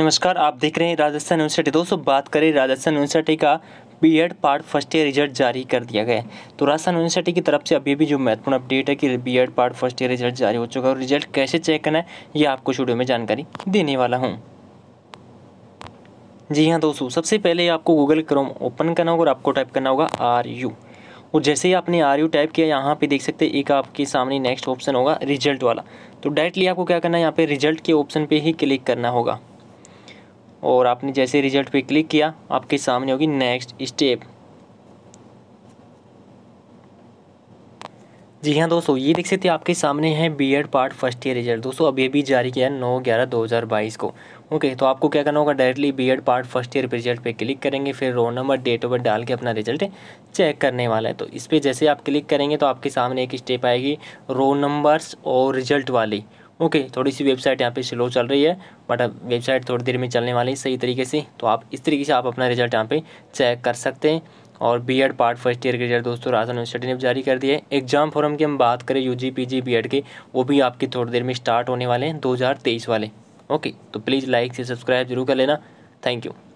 नमस्कार आप देख रहे हैं राजस्थान यूनिवर्सिटी दोस्तों बात करें राजस्थान यूनिवर्सिटी का B Ed part first year result जारी कर दिया गया है तो राजस्थान यूनिवर्सिटी की तरफ से अभी भी जो महत्वपूर्ण अपडेट है कि B Ed part first year result जारी हो चुका है और रिजल्ट कैसे चेक करना है ये आपको वीडियो में जानकारी देने वाला हूँ जी हाँ दोस्तों सबसे पहले आपको गूगल क्रोम ओपन करना होगा और आपको टाइप करना होगा आर यू और जैसे ही आपने आर यू टाइप किया यहाँ पे देख सकते हैं एक आपके सामने नेक्स्ट ऑप्शन होगा रिजल्ट वाला तो डायरेक्टली आपको क्या करना है यहाँ पे रिजल्ट के ऑप्शन पे ही क्लिक करना होगा और आपने जैसे रिजल्ट पे क्लिक किया आपके सामने होगी नेक्स्ट स्टेप जी हाँ दोस्तों ये देख सकते हैं आपके सामने है B Ed part first year result दोस्तों अभी अभी जारी किया है नौ ग्यारह दो हज़ार बाईस को ओके तो आपको क्या करना होगा directly B Ed part first year result पे क्लिक करेंगे फिर roll number date of birth डाल के अपना रिजल्ट चेक करने वाला है तो इस पर जैसे आप क्लिक करेंगे तो आपके सामने एक स्टेप आएगी रोल नंबर्स और रिजल्ट वाली ओके थोड़ी सी वेबसाइट यहाँ पे स्लो चल रही है बट अब वेबसाइट थोड़ी देर में चलने वाली है सही तरीके से तो आप इस तरीके से आप अपना रिजल्ट यहाँ पे चेक कर सकते हैं और B Ed part first year के रिजल्ट दोस्तों राजस्थान यूनिवर्सिटी ने जारी कर दिया है एग्जाम फॉरम की हम बात करें U G P G B Ed के वो भी आपके थोड़ी देर में स्टार्ट होने वाले हैं दो हज़ार तेईस वाले ओके तो प्लीज़ लाइक से सब्सक्राइब जरूर कर लेना थैंक यू